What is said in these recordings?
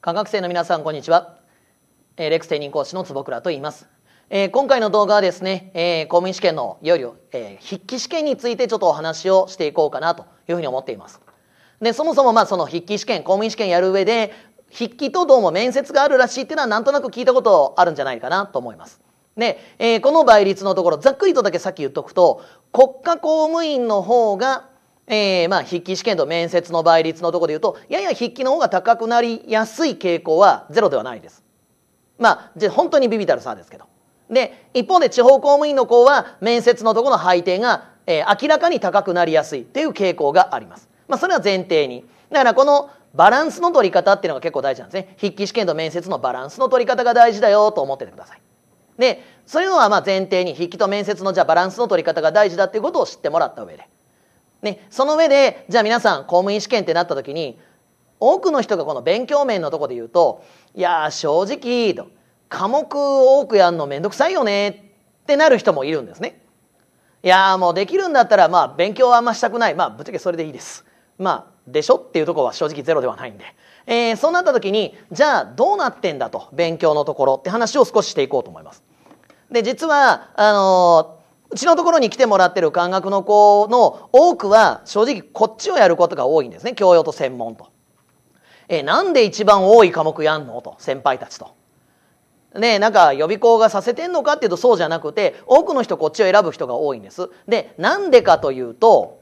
科学生の皆さんこんにちはレクス定人講師の坪倉と言いますえー、今回の動画はですね、えー、公務員試験のいよいよ、えー、筆記試験についてちょっとお話をしていこうかなというふうに思っています。で、そもそもまあその筆記試験、公務員試験やる上で、筆記とどうも面接があるらしいっていうのはなんとなく聞いたことあるんじゃないかなと思います。で、えー、この倍率のところ、ざっくりとだけさっき言っとくと、国家公務員の方がえー、まあ筆記試験と面接の倍率のとこでいうとやや筆記の方が高くなりやすい傾向はゼロではないです。まあじゃ本当にビビたる差ですけど。で一方で地方公務員の子は面接のとこの配点が、えー、明らかに高くなりやすいという傾向があります。まあ、それは前提にだからこのバランスの取り方っていうのが結構大事なんですね筆記試験と面接のバランスの取り方が大事だよと思っててください。でそういうのはまあ前提に筆記と面接のじゃあバランスの取り方が大事だっていうことを知ってもらった上で。ね、その上で、じゃあ皆さん、公務員試験ってなった時に、多くの人がこの勉強面のとこで言うと、いや正直、科目多くやるのめんどくさいよね、ってなる人もいるんですね。いやもうできるんだったら、まあ、勉強はあんましたくない。まあ、ぶっちゃけそれでいいです。まあ、でしょっていうところは正直ゼロではないんで。えー、そうなった時に、じゃあどうなってんだと、勉強のところって話を少ししていこうと思います。で、実は、あのーうちのところに来てもらってる漢学の子の多くは正直こっちをやることが多いんですね教養と専門と。えなんで一番多い科目やんのと先輩たちと。ねえ、なんか予備校がさせてんのかっていうとそうじゃなくて多くの人こっちを選ぶ人が多いんです。でなんでかというと、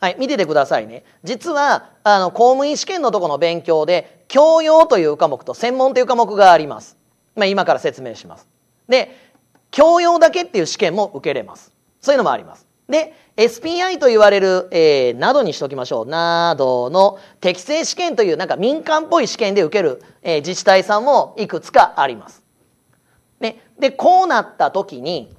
はい、見ててくださいね実はあの公務員試験のところの勉強で教養という科目と専門という科目があります。まあ、今から説明します。で教養だけっていう試験も受けれます。そういうのもあります。で、SPI と言われる、えー、などにしときましょう。などの適正試験というなんか民間っぽい試験で受ける、えー、自治体さんもいくつかあります。ね、で、こうなった時に、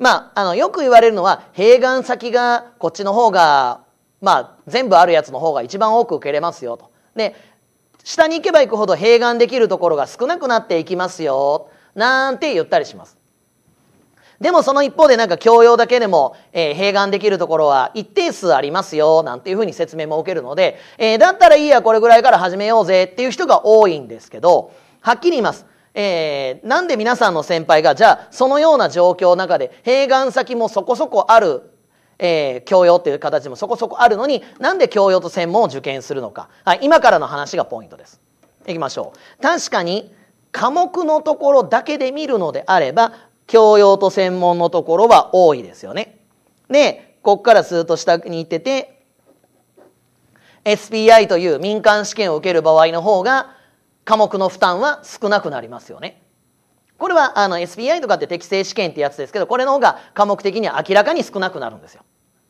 まあ、あの、よく言われるのは、併願先がこっちの方が、まあ、全部あるやつの方が一番多く受けれますよと。で、下に行けば行くほど併願できるところが少なくなっていきますよ、なんて言ったりします。でもその一方でなんか教養だけでも、えー、併願できるところは一定数ありますよ、なんていうふうに説明も受けるので、えー、だったらいいや、これぐらいから始めようぜっていう人が多いんですけど、はっきり言います。えー、なんで皆さんの先輩が、じゃあ、そのような状況の中で、併願先もそこそこあるえー、教養っていう形もそこそこあるのになんで教養と専門を受験するのか、はい、今からの話がポイントですいきましょう確かに科目のところだけで見るのであれば教養と専門のところは多いですよね。で、こっからスーッと下に行ってて、SPI という民間試験を受ける場合の方が、科目の負担は少なくなりますよね。これはあの SPI とかって適正試験ってやつですけど、これの方が科目的には明らかに少なくなるんですよ。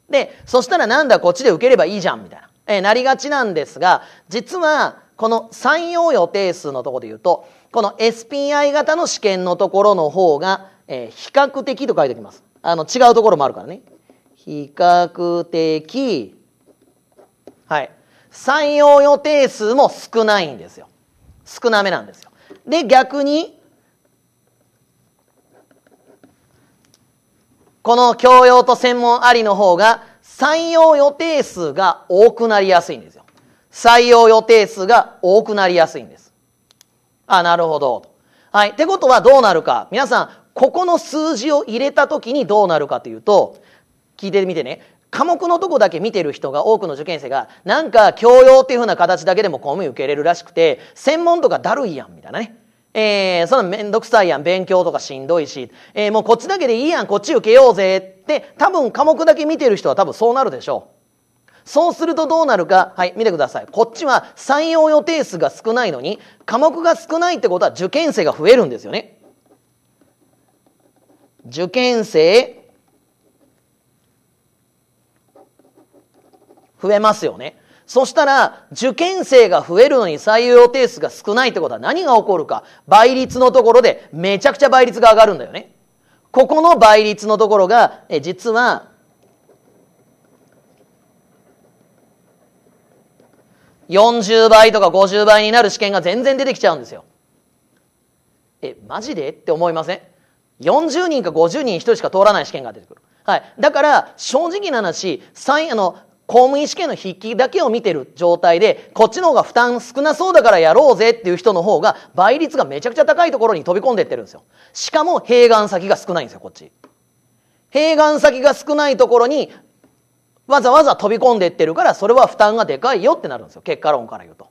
で、そしたらなんだこっちで受ければいいじゃんみたいな、えなりがちなんですが、実はこの採用予定数のところで言うと、この SPI 型の試験のところの方がえー、比較的と書いておきます。あの、違うところもあるからね。比較的、はい。採用予定数も少ないんですよ。少なめなんですよ。で、逆に、この教養と専門ありの方が採用予定数が多くなりやすいんですよ。採用予定数が多くなりやすいんです。あ、なるほど。はい。ってことはどうなるか。皆さん、ここの数字を入れた時にどうなるかというと聞いてみてね科目のとこだけ見てる人が多くの受験生がなんか教養っていうふうな形だけでも公務員受けれるらしくて専門とかだるいやんみたいなね。えー、そんなめんどくさいやん勉強とかしんどいし、えー、もうこっちだけでいいやんこっち受けようぜって多分科目だけ見てる人は多分そうなるでしょう。そうするとどうなるか、はい、見てください。こっちは採用予定数が少ないのに、科目が少ないってことは受験生が増えるんですよね。受験生増えますよね。そしたら、受験生が増えるのに採用定数が少ないってことは何が起こるか。倍率のところでめちゃくちゃ倍率が上がるんだよね。ここの倍率のところが、え実は、40倍とか50倍になる試験が全然出てきちゃうんですよ。え、マジでって思いません40人か50人1人しか通らない試験が出てくる。はい。だから、正直な話、最、あの、公務員試験の筆記だけを見てる状態で、こっちの方が負担少なそうだからやろうぜっていう人の方が、倍率がめちゃくちゃ高いところに飛び込んでってるんですよ。しかも、併願先が少ないんですよ、こっち。併願先が少ないところに、わざわざ飛び込んでってるから、それは負担がでかいよってなるんですよ。結果論から言うと。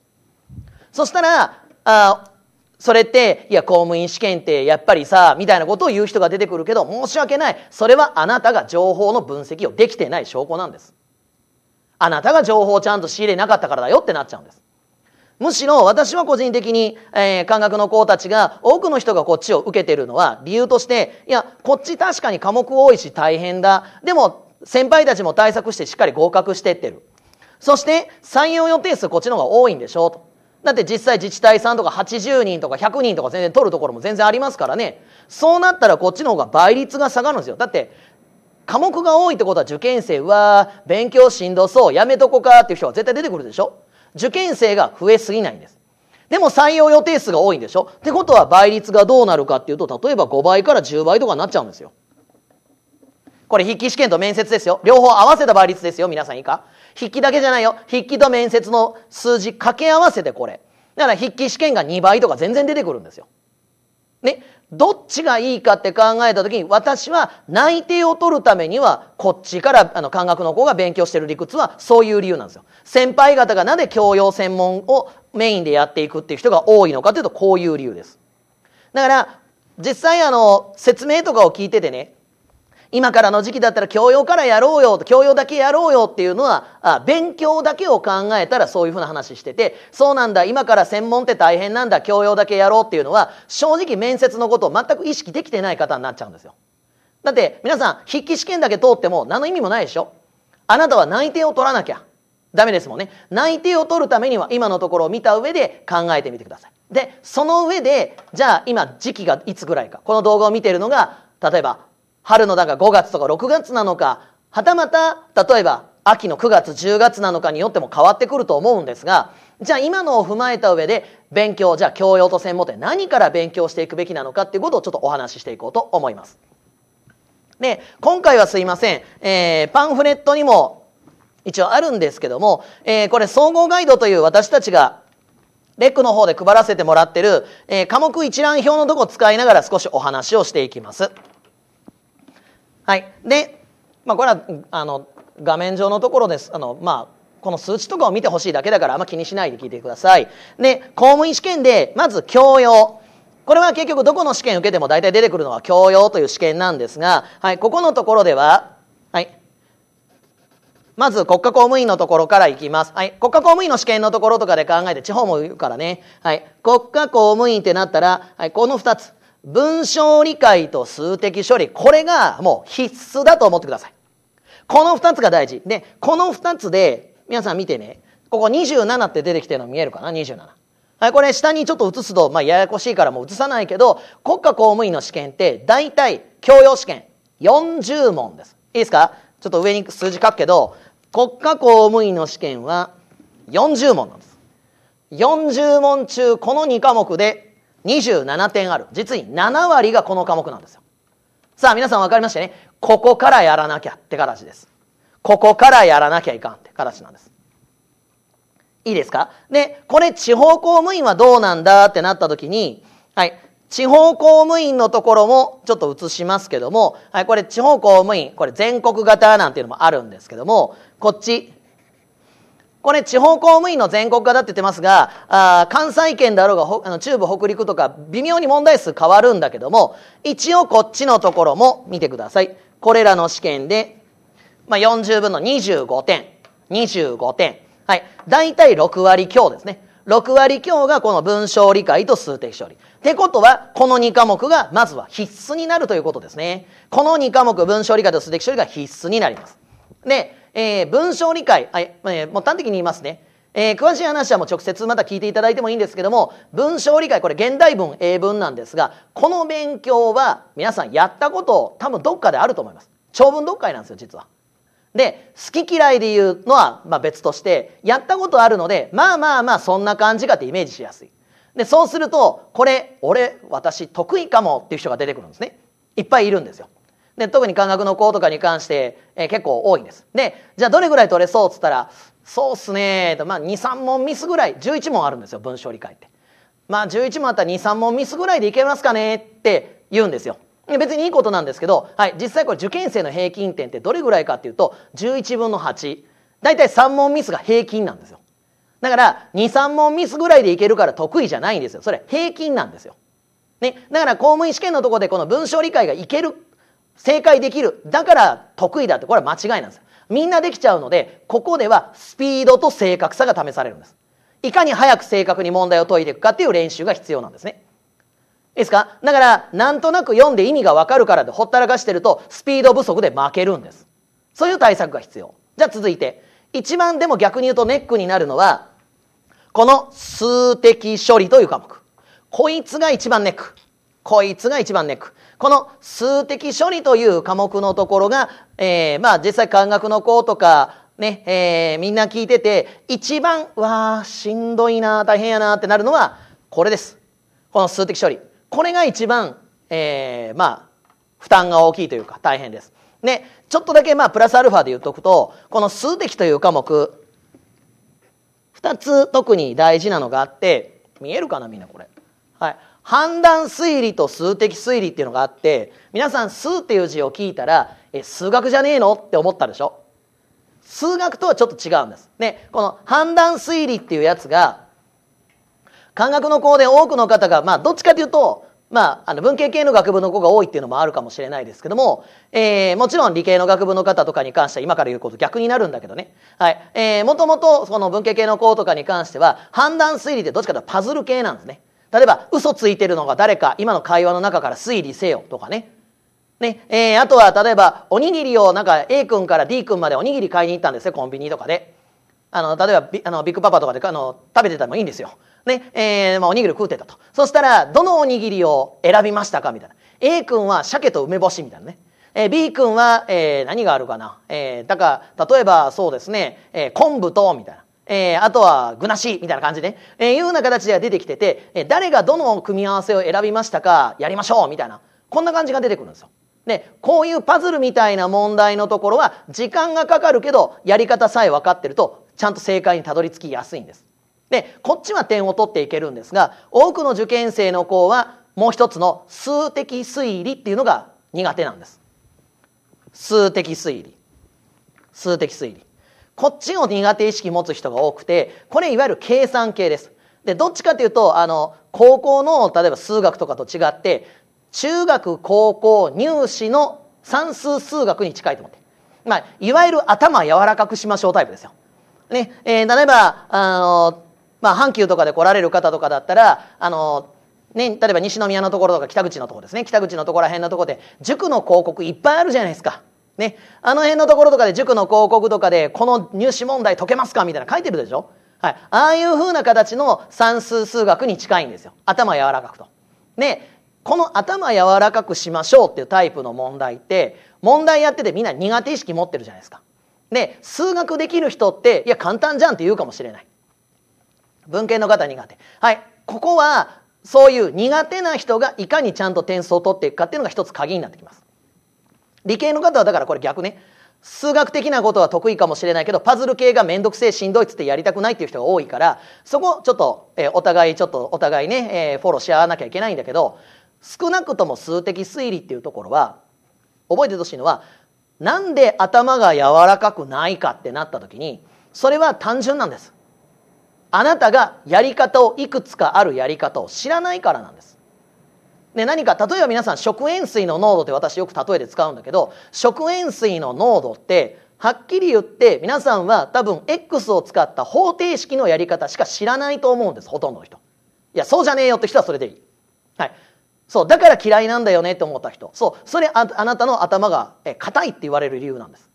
そしたら、あそれって、いや、公務員試験ってやっぱりさ、みたいなことを言う人が出てくるけど、申し訳ない。それはあなたが情報の分析をできてない証拠なんです。あなたが情報をちゃんと仕入れなかったからだよってなっちゃうんです。むしろ私は個人的に、えー、感覚の子たちが多くの人がこっちを受けてるのは理由として、いや、こっち確かに科目多いし大変だ。でも、先輩たちも対策してしっかり合格してってる。そして、採用予定数こっちの方が多いんでしょと。だって実際自治体さんとか80人とか100人とか全然取るところも全然ありますからね。そうなったらこっちの方が倍率が下がるんですよ。だって科目が多いってことは受験生は勉強しんどそうやめとこかっていう人は絶対出てくるでしょ受験生が増えすぎないんですでも採用予定数が多いんでしょってことは倍率がどうなるかっていうと例えば5倍から10倍とかになっちゃうんですよこれ筆記試験と面接ですよ両方合わせた倍率ですよ皆さんいいか筆記だけじゃないよ。筆記と面接の数字掛け合わせてこれ。だから筆記試験が2倍とか全然出てくるんですよ。ね。どっちがいいかって考えた時に私は内定を取るためにはこっちからあの漢学の子が勉強してる理屈はそういう理由なんですよ。先輩方がなぜ教養専門をメインでやっていくっていう人が多いのかというとこういう理由です。だから実際あの説明とかを聞いててね今からの時期だったら教養からやろうよと、教養だけやろうよっていうのは、あ勉強だけを考えたらそういうふうな話してて、そうなんだ、今から専門って大変なんだ、教養だけやろうっていうのは、正直面接のことを全く意識できてない方になっちゃうんですよ。だって皆さん、筆記試験だけ通っても何の意味もないでしょあなたは内定を取らなきゃ。ダメですもんね。内定を取るためには今のところを見た上で考えてみてください。で、その上で、じゃあ今時期がいつぐらいか。この動画を見ているのが、例えば春のだが5月とか6月なのか、はたまた、例えば秋の9月10月なのかによっても変わってくると思うんですがじゃあ今のを踏まえた上で勉強じゃあ教養と専門って何から勉強していくべきなのかっていうことをちょっとお話ししていこうと思います。で今回はすいません、えー、パンフレットにも一応あるんですけども、えー、これ総合ガイドという私たちがレックの方で配らせてもらってる、えー、科目一覧表のとこ使いながら少しお話をしていきます。はい、で、まあ、これはあの画面上のところですあの、まあ、この数値とかを見てほしいだけだからあんま気にしないで聞いてくださいで公務員試験でまず教養これは結局どこの試験受けても大体出てくるのは教養という試験なんですが、はい、ここのところでは、はい、まず国家公務員のところからいきます。はい。国家公務員の試験のところとかで考えて、地方も言うからね。はい。国家公務員ってなったら、はい、この2つ。文章理解と数的処理、これがもう必須だと思ってください。この二つが大事。で、この二つで、皆さん見てね、ここ27って出てきてるの見えるかな ?27。はい、これ下にちょっと映すと、まあ、ややこしいからもう映さないけど、国家公務員の試験って、大体、教養試験、40問です。いいですかちょっと上に数字書くけど、国家公務員の試験は40問なんです。40問中、この2科目で27点ある。実に7割がこの科目なんですよ。さあ皆さん分かりましたね。ここからやらなきゃって形です。ここからやらなきゃいかんって形なんです。いいですかで、これ地方公務員はどうなんだってなった時に、はい、地方公務員のところもちょっと映しますけども、はい、これ地方公務員、これ全国型なんていうのもあるんですけども、こっち、これ地方公務員の全国化だって言ってますが、あ関西圏だろうが、あの中部北陸とか微妙に問題数変わるんだけども、一応こっちのところも見てください。これらの試験で、まあ、40分の25点、25点。はい。だいたい6割強ですね。6割強がこの文章理解と数的処理。ってことは、この2科目がまずは必須になるということですね。この2科目、文章理解と数的処理が必須になります。で、えー、文章理解、はい、えー、もう端的に言いますね。えー、詳しい話はもう直接また聞いていただいてもいいんですけども、文章理解、これ現代文、英文なんですが、この勉強は皆さんやったこと多分どっかであると思います。長文読解なんですよ、実は。で、好き嫌いで言うのは、まあ、別として、やったことあるので、まあまあまあそんな感じかってイメージしやすい。で、そうすると、これ、俺、私得意かもっていう人が出てくるんですね。いっぱいいるんですよ。で、特に感覚の子とかに関して、えー、結構多いんです。で、じゃあどれぐらい取れそうっつったら、そうっすねと、まあ2、3問ミスぐらい、11問あるんですよ、文章理解って。まあ11問あったら2、3問ミスぐらいでいけますかねって言うんですよ。別にいいことなんですけど、はい、実際これ受験生の平均点ってどれぐらいかっていうと、11分の8。だいたい3問ミスが平均なんですよ。だから、2、3問ミスぐらいでいけるから得意じゃないんですよ。それ平均なんですよ。ね。だから公務員試験のとこでこの文章理解がいける正解できる。だから得意だって、これは間違いなんです。みんなできちゃうので、ここではスピードと正確さが試されるんです。いかに早く正確に問題を解いていくかっていう練習が必要なんですね。いいですかだから、なんとなく読んで意味がわかるからでほったらかしてると、スピード不足で負けるんです。そういう対策が必要。じゃあ続いて、一番でも逆に言うとネックになるのは、この数的処理という科目。こいつが一番ネック。こいつが一番ネック。この数的処理という科目のところが、えー、まあ実際漢学の子とか、ね、えー、みんな聞いてて、一番、わあ、しんどいな、大変やなってなるのは、これです。この数的処理。これが一番、えー、まあ、負担が大きいというか、大変です。ね、ちょっとだけ、まあ、プラスアルファで言っとくと、この数的という科目、二つ特に大事なのがあって見えるかなみんなこれ、はい、判断推理と数的推理っていうのがあって皆さん「数」っていう字を聞いたら「え数学じゃねえの?」って思ったでしょ数学とはちょっと違うんです。ね、この判断推理っていうやつが漢学の項で多くの方が、まあ、どっちかというと、まあ、あの文系系の学部の子が多いっていうのもあるかもしれないですけども、えー、もちろん理系の学部の方とかに関しては今から言うこと逆になるんだけどね、はいえー、もともとその文系系の子とかに関しては判断推理ってどっちかというとパズル系なんですね。例えば嘘ついてるのが誰か今の会話の中から推理せよとかねね、えー、あとは例えばおにぎりをなんか A 君から D 君までおにぎり買いに行ったんですよコンビニとかであの例えばビあのビッグパパとかであの食べてたもいいんですよ、ねえーまあ、おにぎり食うてたとそしたらどのおにぎりを選びましたかみたいな A 君は鮭と梅干しみたいなねえー、B 君は、えー、何があるかな、えー、だから例えばそうですね、えー、昆布とみたいなえー、あとは具なしみたいな感じで、ね、えー、いうような形では出てきてて、えー、誰がどの組み合わせを選びましたかやりましょうみたいなこんな感じが出てくるんですよ。でこういうパズルみたいな問題のところは時間がかかるけどやり方さえ分かってるとちゃんと正解にたどり着きやすいんです。でこっちは点を取っていけるんですが多くの受験生の子はもう一つの数的推理っていうのが苦手なんです。数的推理数的推理こっちを苦手意識持つ人が多くてこれいわゆる計算系です。でどっちかというとあの高校の例えば数学とかと違って中学高校入試の算数数学に近いと思って、まあ、いわゆる頭柔らかくしましょうタイプですよ。ねえー、例えばあの、まあ、阪急とかで来られる方とかだったらあのね、例えば西宮のところとか北口のところですね北口のところら辺のところで塾の広告いっぱいあるじゃないですかね、あの辺のところとかで塾の広告とかでこの入試問題解けますかみたいな書いてるでしょ、はい、ああいうふうな形の算数数学に近いんですよ頭柔らかくと。でこの頭柔らかくしましょうっていうタイプの問題って問題やっててみんな苦手意識持ってるじゃないですか。で数学できる人っていや簡単じゃんって言うかもしれない。文系の方苦手。はい、ここはそういう苦手な人がいかにちゃんと点数を取っていくかっていうのが一つ鍵になってきます。理系の方はだからこれ逆ね数学的なことは得意かもしれないけどパズル系が面倒くせえしんどいっつってやりたくないっていう人が多いからそこちょっと、えー、お互いちょっとお互いね、えー、フォローし合わなきゃいけないんだけど少なくとも数的推理っていうところは覚えてほしいのはなんで頭が柔らかくないかってなった時にそれは単純なんです。あなたがやり方をいくつかあるやり方を知らないからなんです。ね、何か例えば皆さん食塩水の濃度って私よく例えで使うんだけど食塩水の濃度ってはっきり言って皆さんは多分 X を使った方程式のやり方しか知らないと思うんですほとんどの人。いやそうじゃねえよって人はそれでいい。はい、そうだから嫌いなんだよねって思った人そうそれああなたの頭が硬いって言われる理由なんです。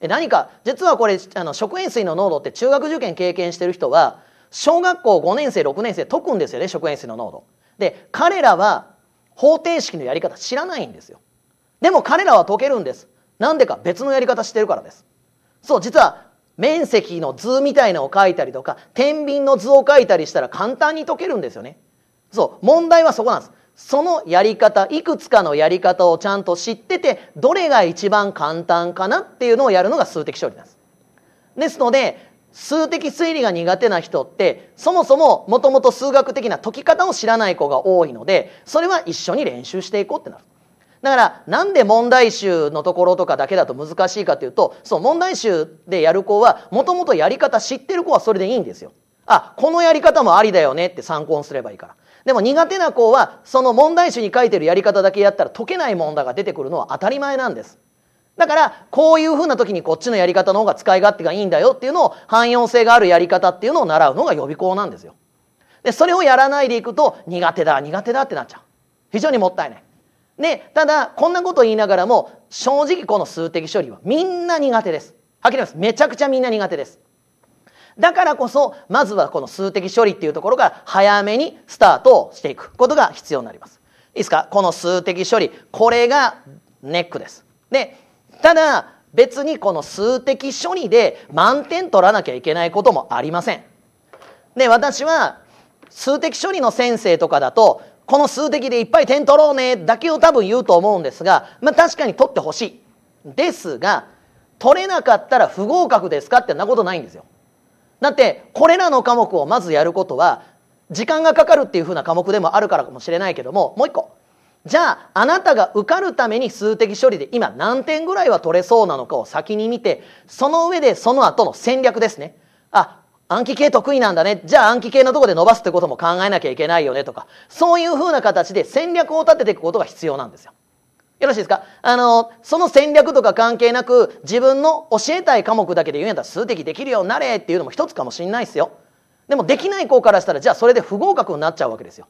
え何か実はこれあの食塩水の濃度って中学受験経験してる人は小学校5年生6年生解くんですよね食塩水の濃度。で彼らは方程式のやり方知らないんですよでも彼らは解けるんですなんでか別のやり方してるからですそう実は面積の図みたいのを書いたりとか天秤の図を書いたりしたら簡単に解けるんですよねそう問題はそこなんですそのやり方いくつかのやり方をちゃんと知っててどれが一番簡単かなっていうのをやるのが数的勝利なんですですので数的推理が苦手な人ってそもそももともと数学的な解き方を知らない子が多いのでそれは一緒に練習していこうってなる。だからなんで問題集のところとかだけだと難しいかというとそう問題集でやる子はもともとやり方知ってる子はそれでいいんですよ。あこのやり方もありだよねって参考にすればいいから。でも苦手な子はその問題集に書いてるやり方だけやったら解けない問題が出てくるのは当たり前なんです。だから、こういうふうな時にこっちのやり方の方が使い勝手がいいんだよっていうのを、汎用性があるやり方っていうのを習うのが予備校なんですよ。で、それをやらないでいくと、苦手だ、苦手だってなっちゃう。非常にもったいない。で、ただ、こんなこと言いながらも、正直この数的処理はみんな苦手です。はっきり言います。めちゃくちゃみんな苦手です。だからこそ、まずはこの数的処理っていうところから早めにスタートをしていくことが必要になります。いいですかこの数的処理。これがネックです。で、ただ別にこの数的処理で満点取らなきゃいけないこともありません。で私は数的処理の先生とかだとこの数的でいっぱい点取ろうねだけを多分言うと思うんですが、まあ、確かに取ってほしい。ですが取れなかったら不合格ですかってなことないんですよ。だってこれらの科目をまずやることは時間がかかるっていうふうな科目でもあるからかもしれないけどももう一個じゃああなたが受かるために数的処理で今何点ぐらいは取れそうなのかを先に見てその上でその後の戦略ですねあ暗記系得意なんだねじゃあ暗記系のとこで伸ばすってことも考えなきゃいけないよねとかそういうふうな形で戦略を立てていくことが必要なんですよ。よろしいですかあの、その戦略とか関係なく、自分の教えたい科目だけで言うんやったら数的できるようになれっていうのも一つかもしんないですよ。でもできない子からしたら、じゃあそれで不合格になっちゃうわけですよ。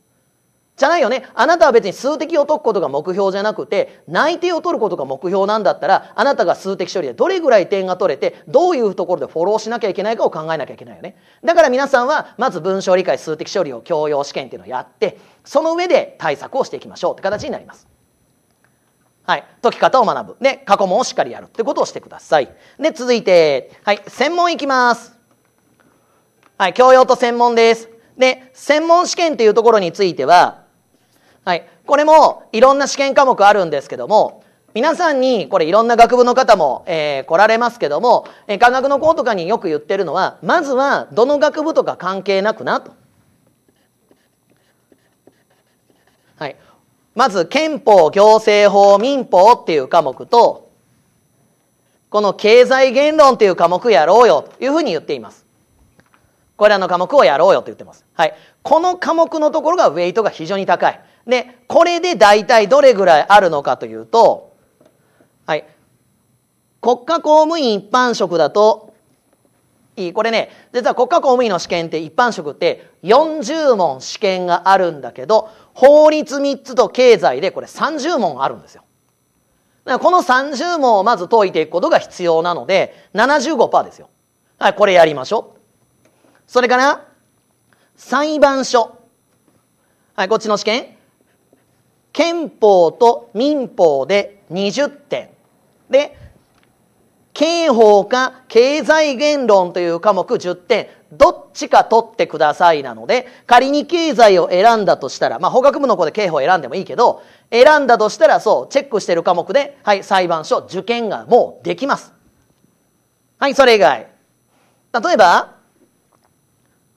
じゃないよね。あなたは別に数的を解くことが目標じゃなくて、内定を取ることが目標なんだったら、あなたが数的処理でどれぐらい点が取れて、どういうところでフォローしなきゃいけないかを考えなきゃいけないよね。だから皆さんは、まず文章理解、数的処理を教養試験っていうのをやって、その上で対策をしていきましょうって形になります。はい、解き方を学ぶ。で、過去問をしっかりやるってことをしてください。で、続いて、はい、専門いきます。はい、教養と専門です。で、専門試験というところについては、はい。これもいろんな試験科目あるんですけども、皆さんに、これいろんな学部の方も、えー、来られますけども、えー、科学の校とかによく言ってるのは、まずはどの学部とか関係なくなと。はい。まず憲法、行政法、民法っていう科目と、この経済言論っていう科目やろうよというふうに言っています。これらの科目をやろうよと言ってます。はい。この科目のところがウェイトが非常に高い。で、これで大体どれぐらいあるのかというと、はい。国家公務員一般職だと、いい。これね、実は国家公務員の試験って一般職って40問試験があるんだけど、法律3つと経済でこれ30問あるんですよ。だからこの30問をまず解いていくことが必要なので、75%ですよ。はい、これやりましょう。それから、裁判所。はい、こっちの試験。憲法と民法で20点。で、刑法か経済言論という科目10点。どっちか取ってくださいなので、仮に経済を選んだとしたら、まあ、法学部の子で刑法を選んでもいいけど、選んだとしたら、そう、チェックしてる科目で、はい、裁判所、受験がもうできます。はい、それ以外。例えば、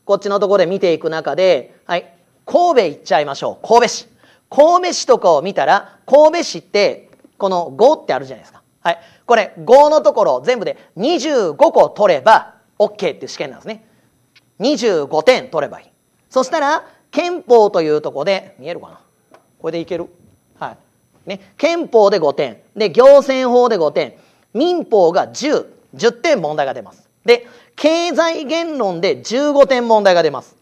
こっちのところで見ていく中で、はい、神戸行っちゃいましょう。神戸市。神戸市とかを見たら、神戸市って、この5ってあるじゃないですか。はい。これ、5のところ全部で25個取れば OK っていう試験なんですね。25点取ればいい。そしたら、憲法というとこで、見えるかなこれでいけるはい。ね。憲法で5点。で、行政法で5点。民法が10。10点問題が出ます。で、経済言論で15点問題が出ます。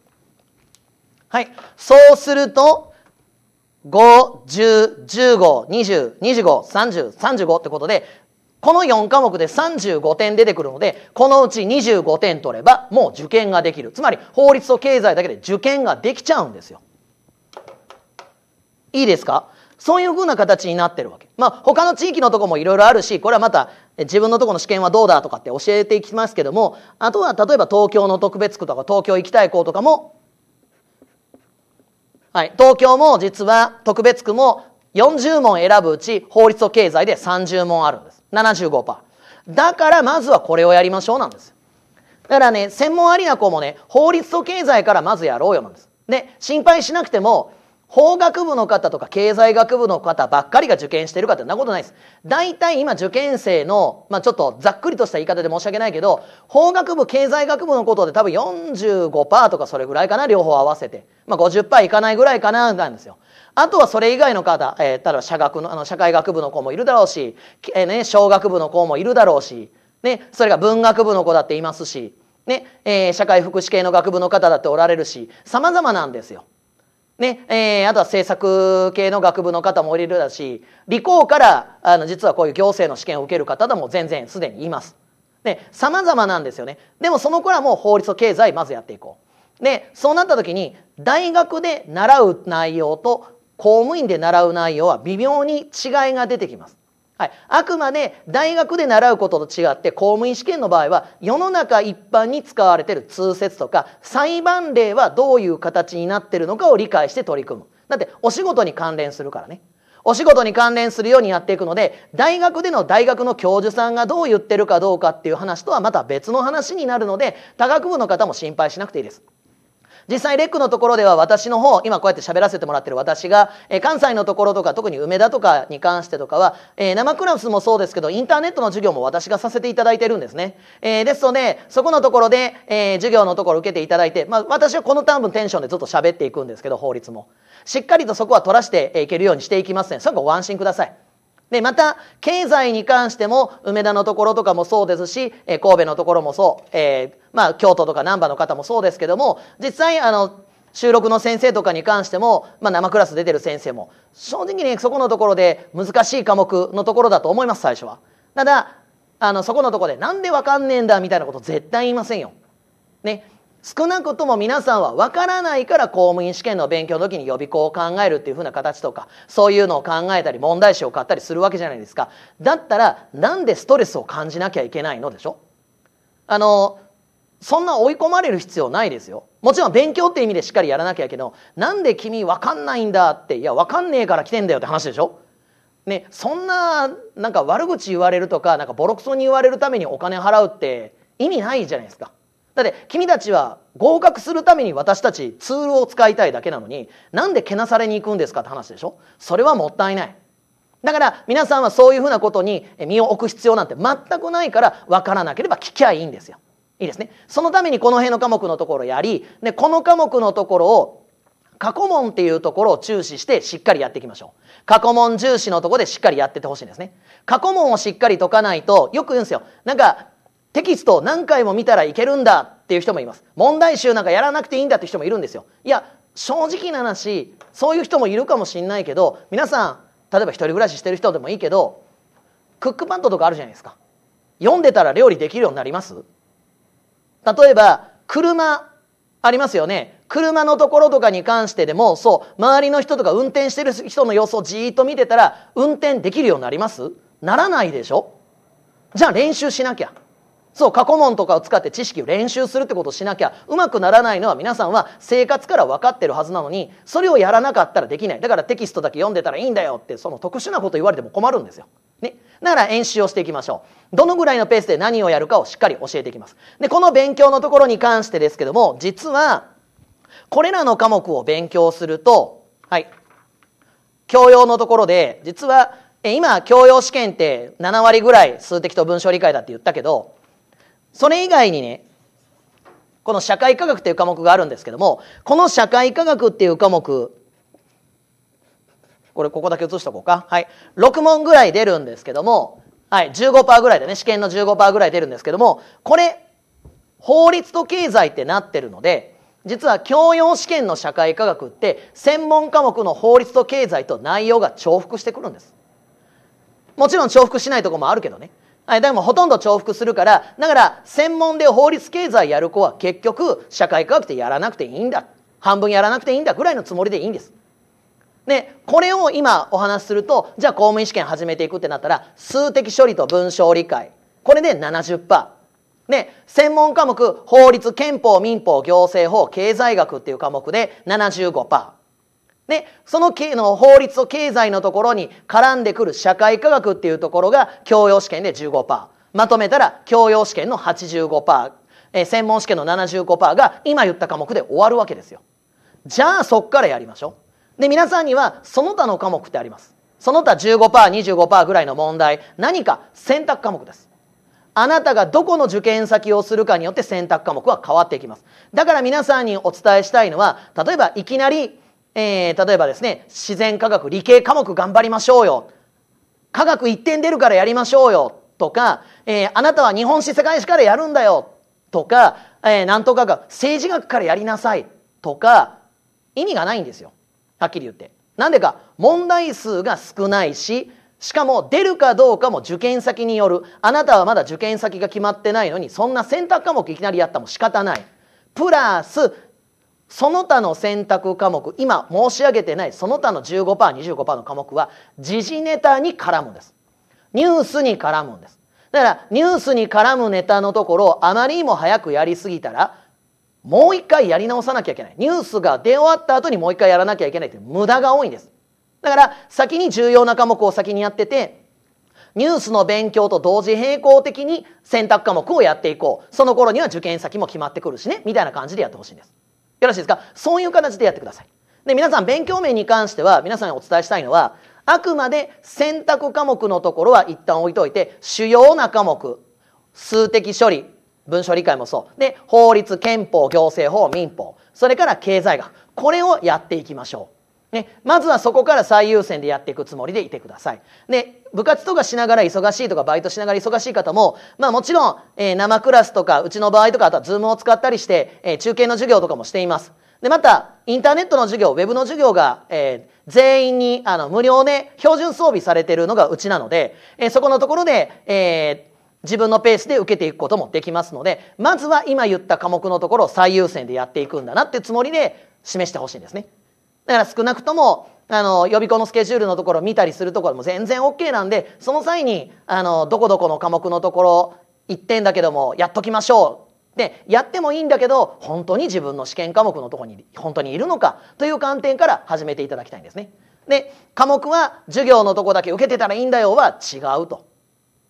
はい。そうすると、5、10、15、20、25、30、35ってことで、この4科目で35点出てくるので、このうち25点取ればもう受験ができる。つまり法律と経済だけで受験ができちゃうんですよ。いいですかそういうふうな形になってるわけ。まあ他の地域のとこもいろいろあるし、これはまた自分のとこの試験はどうだとかって教えていきますけども、あとは例えば東京の特別区とか東京行きたい子とかもはい、東京も実は特別区も40問選ぶうち法律と経済で30問あるんです。75%。だからまずはこれをやりましょうなんです。だからね、専門ありな子もね、法律と経済からまずやろうよなんです。で、心配しなくても、法学部の方とか経済学部の方ばっかりが受験してるかってんなことないです。大体今受験生の、まあ、ちょっとざっくりとした言い方で申し訳ないけど、法学部、経済学部のことで多分45%とかそれぐらいかな、両方合わせて。まあ、50%いかないぐらいかな、なんですよ。あとはそれ以外の方、えー、例えば社学の、あの、社会学部の子もいるだろうし、えー、ね、小学部の子もいるだろうし、ね、それが文学部の子だっていますし、ね、えー、社会福祉系の学部の方だっておられるし、様々なんですよ。ね、えー、あとは政策系の学部の方もおりるだし、理工から、あの、実はこういう行政の試験を受ける方でも全然すでにいます。で、様々なんですよね。でもその頃はもう法律と経済まずやっていこう。で、そうなった時に、大学で習う内容と公務員で習う内容は微妙に違いが出てきます。はい、あくまで大学で習うことと違って公務員試験の場合は世の中一般に使われてる通説とか裁判例はどういう形になってるのかを理解して取り組むだってお仕事に関連するからねお仕事に関連するようにやっていくので大学での大学の教授さんがどう言ってるかどうかっていう話とはまた別の話になるので他学部の方も心配しなくていいです。実際レックのところでは私の方今こうやって喋らせてもらってる私が、え関西のところとか特に梅田とかに関してとかは、え生クラスもそうですけどインターネットの授業も私がさせていただいてるんですね、えですのでそこのところで、え授業のところ受けていただいて、まあ、私はこの短分テンションでずっと喋っていくんですけど法律もしっかりとそこは取らせていけるようにしていきますねそこご安心くださいでまた経済に関しても梅田のところとかもそうですし、えー、神戸のところもそう、えーまあ、京都とか難波の方もそうですけども実際あの収録の先生とかに関しても、まあ、生クラス出てる先生も正直ねそこのところで難しい科目のところだと思います最初は。ただあのそこのところでなんでわかんねえんだみたいなこと絶対言いませんよ。ね、少なくとも皆さんは分からないから公務員試験の勉強の時に予備校を考えるっていうふうな形とかそういうのを考えたり問題集を買ったりするわけじゃないですかだったらなんでストレスを感じなきゃいけないのでしょあのそんな追い込まれる必要ないですよもちろん勉強って意味でしっかりやらなきゃいけないなんで君分かんないんだっていや分かんねえから来てんだよって話でしょね、そんななんか悪口言われるとかなんかボロクソに言われるためにお金払うって意味ないじゃないですかだって君たちは合格するために私たちツールを使いたいだけなのになんでけなされに行くんですかって話でしょそれはもったいないだから皆さんはそういうふうなことに身を置く必要なんて全くないから分からなければ聞きゃいいんですよいいですねそのためにこの辺の科目のところやりでこの科目のところを過去問っていうところを注視してしっかりやっていきましょう。過去問重視のところでしっかりやっててほしいんですね。過去問をしっかり解かないと、よく言うんですよ。なんか、テキストを何回も見たらいけるんだっていう人もいます。問題集なんかやらなくていいんだって人もいるんですよ。いや、正直な話、そういう人もいるかもしんないけど、皆さん、例えば一人暮らししてる人でもいいけど、クックパッドとかあるじゃないですか。読んでたら料理できるようになります例えば、車ありますよね。車のところとかに関してでも、そう、周りの人とか運転してる人の様子をじーっと見てたら、運転できるようになりますならないでしょじゃあ練習しなきゃ。そう過去問とかを使って知識を練習するってことをしなきゃうまくならないのは皆さんは生活から分かってるはずなのにそれをやらなかったらできないだからテキストだけ読んでたらいいんだよってその特殊なこと言われても困るんですよ。ね、だから演習をしていきましょうどのぐらいのペースで何をやるかをしっかり教えていきますでこの勉強のところに関してですけども実はこれらの科目を勉強するとはい教養のところで実は今教養試験って7割ぐらい数的と文章理解だって言ったけどそれ以外にねこの社会科学っていう科目があるんですけどもこの社会科学っていう科目これここだけ写しとこうかはい6問ぐらい出るんですけどもはい15%ぐらいでね試験の15%ぐらい出るんですけどもこれ法律と経済ってなってるので実は教養試験の社会科学って専門科目の法律と経済と内容が重複してくるんですもちろん重複しないとこもあるけどねはい、でもほとんど重複するから、だから専門で法律経済やる子は結局社会科学ってやらなくていいんだ。半分やらなくていいんだぐらいのつもりでいいんです。で、これを今お話しすると、じゃあ公務員試験始めていくってなったら、数的処理と文章理解。これで70%。で、専門科目、法律、憲法、民法、行政法、経済学っていう科目で75%。で、そのの法律と経済のところに絡んでくる社会科学っていうところが教養試験で15%。まとめたら教養試験の85%、えー、専門試験の75%が今言った科目で終わるわけですよ。じゃあそっからやりましょう。で、皆さんにはその他の科目ってあります。その他15%、25%ぐらいの問題、何か選択科目です。あなたがどこの受験先をするかによって選択科目は変わっていきます。だから皆さんにお伝えしたいのは、例えばいきなりえー、例えばですね、自然科学、理系科目頑張りましょうよ。科学1点出るからやりましょうよ。とか、えー、あなたは日本史世界史からやるんだよ。とか、えー、なんとかが政治学からやりなさい。とか、意味がないんですよ。はっきり言って。なんでか、問題数が少ないし、しかも出るかどうかも受験先による。あなたはまだ受験先が決まってないのに、そんな選択科目いきなりやったも仕方ない。プラス、その他の選択科目今申し上げてないその他の 15%25% の科目は時事ネタに絡むんですニュースに絡むんですだからニュースに絡むネタのところをあまりにも早くやりすぎたらもう一回やり直さなきゃいけないニュースが出終わった後にもう一回やらなきゃいけないって無駄が多いんですだから先に重要な科目を先にやっててニュースの勉強と同時並行的に選択科目をやっていこうその頃には受験先も決まってくるしねみたいな感じでやってほしいんですよろしいですかそういう形でやってください。で、皆さん、勉強面に関しては、皆さんにお伝えしたいのは、あくまで選択科目のところは一旦置いといて、主要な科目、数的処理、文書理解もそう。で、法律、憲法、行政法、民法、それから経済学。これをやっていきましょう。ね、まずはそこから最優先でやっていくつもりでいてください。で、部活とかしながら忙しいとか、バイトしながら忙しい方も、まあもちろん、えー、生クラスとか、うちの場合とか、あとはズームを使ったりして、えー、中継の授業とかもしています。で、また、インターネットの授業、ウェブの授業が、えー、全員に、あの、無料で、標準装備されているのがうちなので、えー、そこのところで、えー、自分のペースで受けていくこともできますので、まずは今言った科目のところを最優先でやっていくんだなっていうつもりで示してほしいんですね。だから少なくとも、あの、予備校のスケジュールのところを見たりするところも全然 OK なんで、その際に、あの、どこどこの科目のところ1点だけども、やっときましょう。で、やってもいいんだけど、本当に自分の試験科目のとこに、本当にいるのかという観点から始めていただきたいんですね。で、科目は授業のとこだけ受けてたらいいんだよは違うと。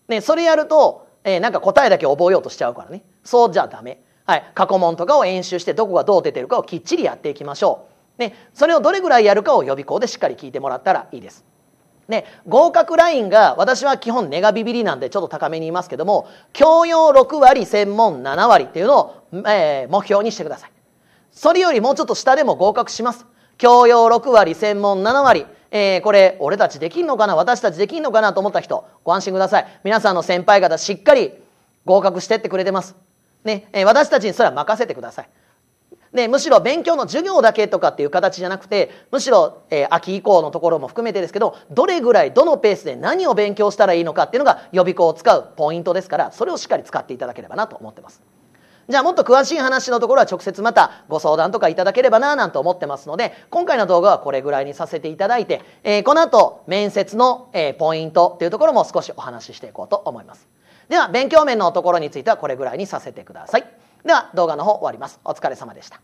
で、それやると、えー、なんか答えだけ覚えようとしちゃうからね。そうじゃダメ。はい、過去問とかを演習してどこがどう出てるかをきっちりやっていきましょう。ね、それをどれぐらいやるかを予備校でしっかり聞いてもらったらいいです。ね、合格ラインが私は基本ネガビビリなんでちょっと高めに言いますけども教養6割専門7割っていうのを、えー、目標にしてくださいそれよりもうちょっと下でも合格します教養6割専門7割えー、これ、俺たちできんのかな私たちできんのかなと思った人、ご安心ください。皆さんの先輩方、しっかり合格してってくれてます。ね、えー、私たちにそれは任せてください。で、むしろ勉強の授業だけとかっていう形じゃなくて、むしろ、えー、秋以降のところも含めてですけど、どれぐらい、どのペースで何を勉強したらいいのかっていうのが予備校を使うポイントですから、それをしっかり使っていただければなと思ってます。じゃあもっと詳しい話のところは直接またご相談とかいただければななんて思ってますので、今回の動画はこれぐらいにさせていただいて、えー、この後面接の、えー、ポイントというところも少しお話ししていこうと思います。では勉強面のところについてはこれぐらいにさせてください。では動画の方終わりますお疲れ様でした